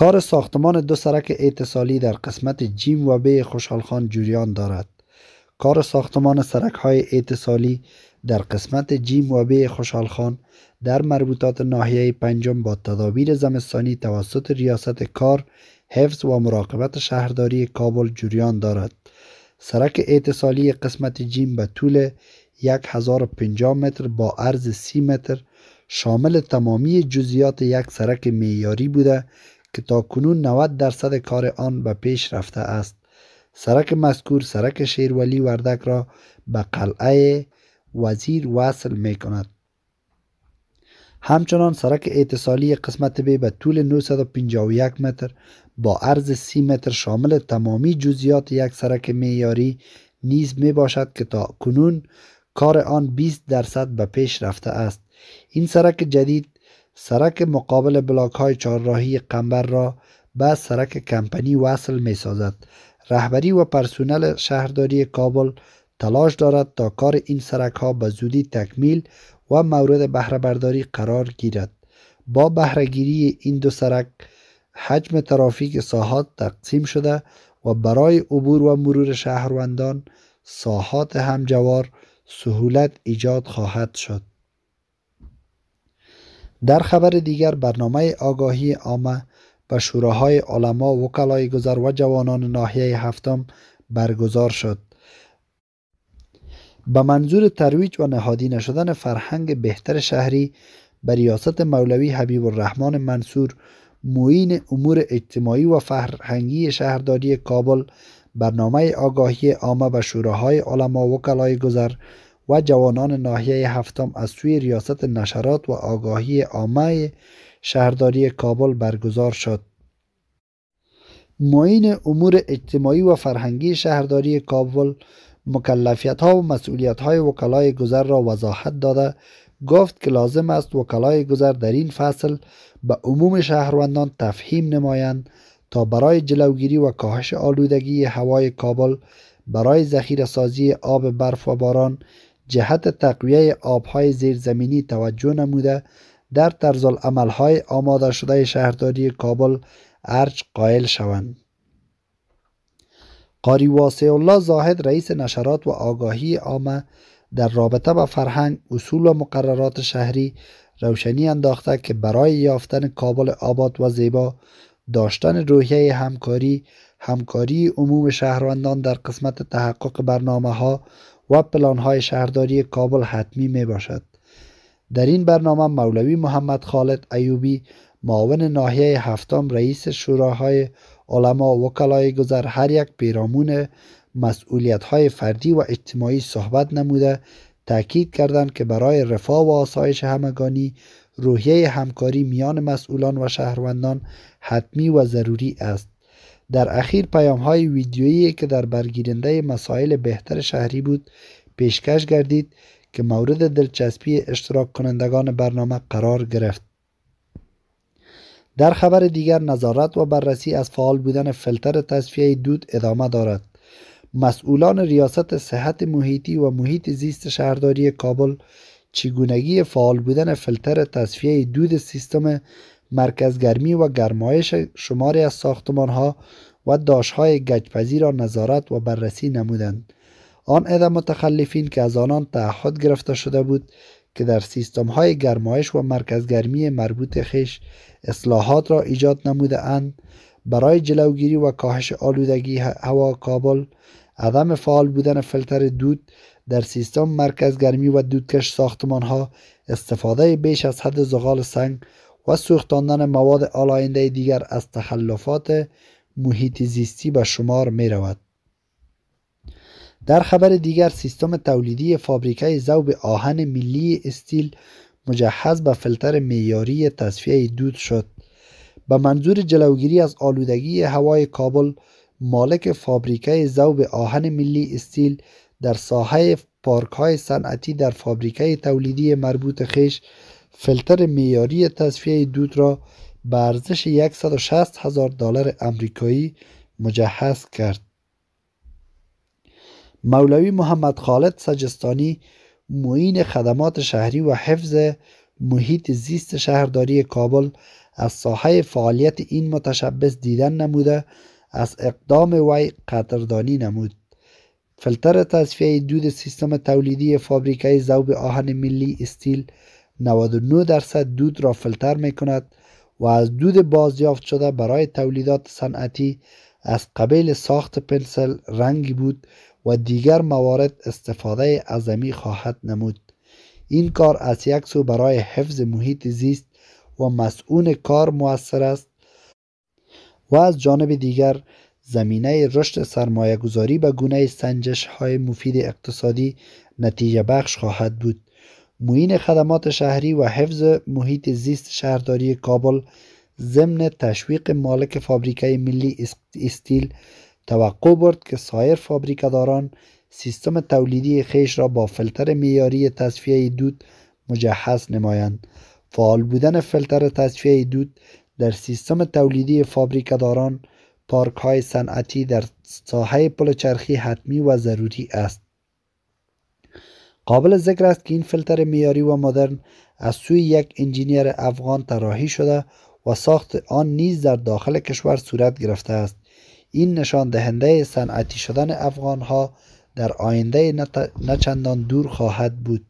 کار ساختمان دو سرک اتصالی در قسمت جیم و بی خوشحال جریان دارد. کار ساختمان سرک های اتصالی در قسمت جیم و بی خوشحال در مربوطات ناحیه پنجم با تدابیر زمستانی توسط ریاست کار حفظ و مراقبت شهرداری کابل جریان دارد. سرک اتصالی قسمت جیم به طول 1050 متر با عرض 30 متر شامل تمامی جزیات یک سرک میاری بوده که کنون 90 درصد کار آن به پیش رفته است سرک مذکور سرک شیرولی وردک را به قلعه وزیر وصل می کند همچنان سرک اتصالی قسمت به به طول 951 متر با عرض 30 متر شامل تمامی جزئیات یک سرک میاری نیز می باشد که تا کنون کار آن 20 درصد به پیش رفته است این سرک جدید سرک مقابل بلاک های چهارراهی قنبر را به سرک کمپنی وصل می سازد. رهبری و پرسونل شهرداری کابل تلاش دارد تا کار این سرک ها به زودی تکمیل و مورد بهرهبرداری قرار گیرد. با بهرهگیری این دو سرک حجم ترافیک ساحات تقسیم شده و برای عبور و مرور شهروندان ساحات همجوار سهولت ایجاد خواهد شد. در خبر دیگر برنامه آگاهی عامه به شوراهای علما وکلای گذر و جوانان ناحیه هفتم برگزار شد به منظور ترویج و نهادی شدن فرهنگ بهتر شهری به ریاست مولوی حبیب الرحمن منصور موین امور اجتماعی و فرهنگی شهرداری کابل برنامه آگاهی عامه به شوراهای علما وکلای گذر و جوانان ناحیه هفتم از سوی ریاست نشرات و آگاهی عامه شهرداری کابل برگزار شد. معین امور اجتماعی و فرهنگی شهرداری کابل مکلفیت ها و مسئولیت های وکلای گذر را وضاحت داده گفت که لازم است وکلای گذر در این فصل به عموم شهروندان تفهیم نمایند تا برای جلوگیری و کاهش آلودگی هوای کابل برای ذخیره سازی آب برف و باران جهت تقویه آبهای زیرزمینی توجه نموده در های آماده شده شهرداری کابل ارج قائل شوند قاری واسع الله زاهد رئیس نشرات و آگاهی عامه در رابطه با فرهنگ اصول و مقررات شهری روشنی انداخته که برای یافتن کابل آباد و زیبا داشتن روحیه همکاری همکاری عموم شهروندان در قسمت تحقق برنامه ها و پلانهای شهرداری کابل حتمی می باشد. در این برنامه مولوی محمد خالد ایوبی معاون ناحیه هفتم رئیس شوراهای علما و وکلای گذر هر یک پیرامون مسئولیت های فردی و اجتماعی صحبت نموده تاکید کردند که برای رفاه و آسایش همگانی روحیه همکاری میان مسئولان و شهروندان حتمی و ضروری است در اخیر پیام های ویدیویی که در برگیرنده مسائل بهتر شهری بود پیشکش گردید که مورد دلچسپی اشتراک کنندگان برنامه قرار گرفت در خبر دیگر نظارت و بررسی از فعال بودن فلتر تصفیه دود ادامه دارد مسئولان ریاست صحت محیطی و محیط زیست شهرداری کابل چگونگی فعال بودن فلتر تصفیه دود سیستم مرکز گرمی و گرمایش شماری از ساختمان ها و های گچپزی را نظارت و بررسی نمودند. آن عده متخلفین که از آنان تعهد گرفته شده بود که در سیستم های گرمایش و مرکز گرمی مربوط خش اصلاحات را ایجاد نموده اند برای جلوگیری و کاهش آلودگی هوا کابل عدم فعال بودن فلتر دود در سیستم گرمی و دودکش ساختمان ها استفاده بیش از حد زغال سنگ و سوختاندن مواد آلاینده دیگر از تخلفات محیط زیستی به شمار می رود. در خبر دیگر سیستم تولیدی فابریکه زوب آهن ملی استیل مجهز به فلتر میاری تصفیه دود شد. به منظور جلوگیری از آلودگی هوای کابل مالک فابریکه زوب آهن ملی استیل در ساحه پارک های صنعتی در فابریکه تولیدی مربوط خیش فلتر میاری تصفیه دود را به ارزش 160 هزار دلار امریکایی مجهز کرد مولوی محمد خالد سجستانی معین خدمات شهری و حفظ محیط زیست شهرداری کابل از ساحه فعالیت این متشبس دیدن نموده از اقدام وی قدردانی نمود فلتر تصفیه دود سیستم تولیدی فابریکه زوب آهن ملی استیل 99 درصد دود را فلتر می کند و از دود بازیافت شده برای تولیدات صنعتی از قبیل ساخت پنسل رنگی بود و دیگر موارد استفاده عظمی خواهد نمود این کار از یک سو برای حفظ محیط زیست و مسئول کار موثر است و از جانب دیگر زمینه رشد سرمایه گذاری به گونه سنجش های مفید اقتصادی نتیجه بخش خواهد بود موین خدمات شهری و حفظ محیط زیست شهرداری کابل ضمن تشویق مالک فابریکه ملی استیل توقع برد که سایر فابریکهداران سیستم تولیدی خیش را با فلتر میاری تصفیه دود مجهز نمایند فعال بودن فلتر تصفیه دود در سیستم تولیدی فابریکهداران پارک های صنعتی در ساحه پل چرخی حتمی و ضروری است قابل ذکر است که این فیلتر میاری و مدرن از سوی یک انجینیر افغان طراحی شده و ساخت آن نیز در داخل کشور صورت گرفته است این نشان دهنده صنعتی شدن افغان ها در آینده نچندان دور خواهد بود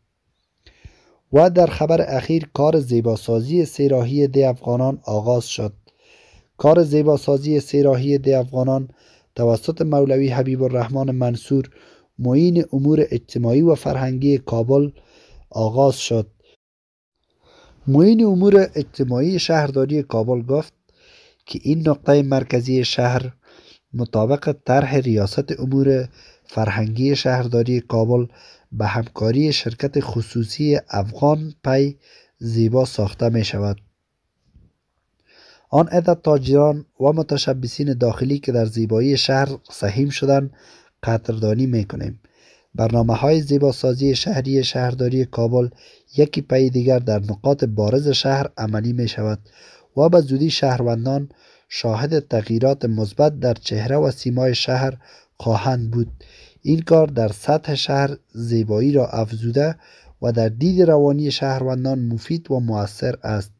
و در خبر اخیر کار زیباسازی سیراهی دی افغانان آغاز شد کار زیباسازی سیراهی دی افغانان توسط مولوی حبیب الرحمن منصور معین امور اجتماعی و فرهنگی کابل آغاز شد معین امور اجتماعی شهرداری کابل گفت که این نقطه مرکزی شهر مطابق طرح ریاست امور فرهنگی شهرداری کابل به همکاری شرکت خصوصی افغان پی زیبا ساخته می شود. آن عدد تاجران و متشبسین داخلی که در زیبایی شهر سهیم شدند قدردانی میکنیم برنامه های سازی شهری شهرداری کابل یکی پی دیگر در نقاط بارز شهر عملی می شود و به زودی شهروندان شاهد تغییرات مثبت در چهره و سیمای شهر خواهند بود این کار در سطح شهر زیبایی را افزوده و در دید روانی شهروندان مفید و موثر است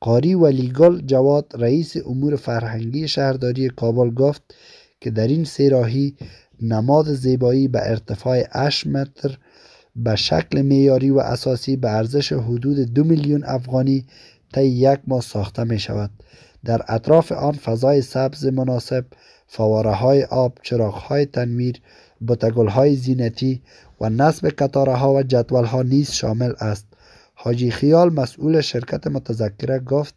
قاری ولیگل جواد رئیس امور فرهنگی شهرداری کابل گفت که در این سیراهی نماد زیبایی به ارتفاع 8 متر به شکل میاری و اساسی به ارزش حدود دو میلیون افغانی تا یک ماه ساخته می شود در اطراف آن فضای سبز مناسب فواره های آب چراغ های تنویر بوتگل های زینتی و نصب قطاره ها و جدول ها نیز شامل است حاجی خیال مسئول شرکت متذکره گفت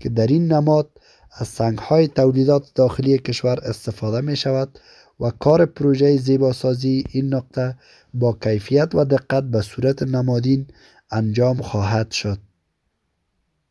که در این نماد از سنگ های تولیدات داخلی کشور استفاده می شود و کار پروژه زیباسازی این نقطه با کیفیت و دقت به صورت نمادین انجام خواهد شد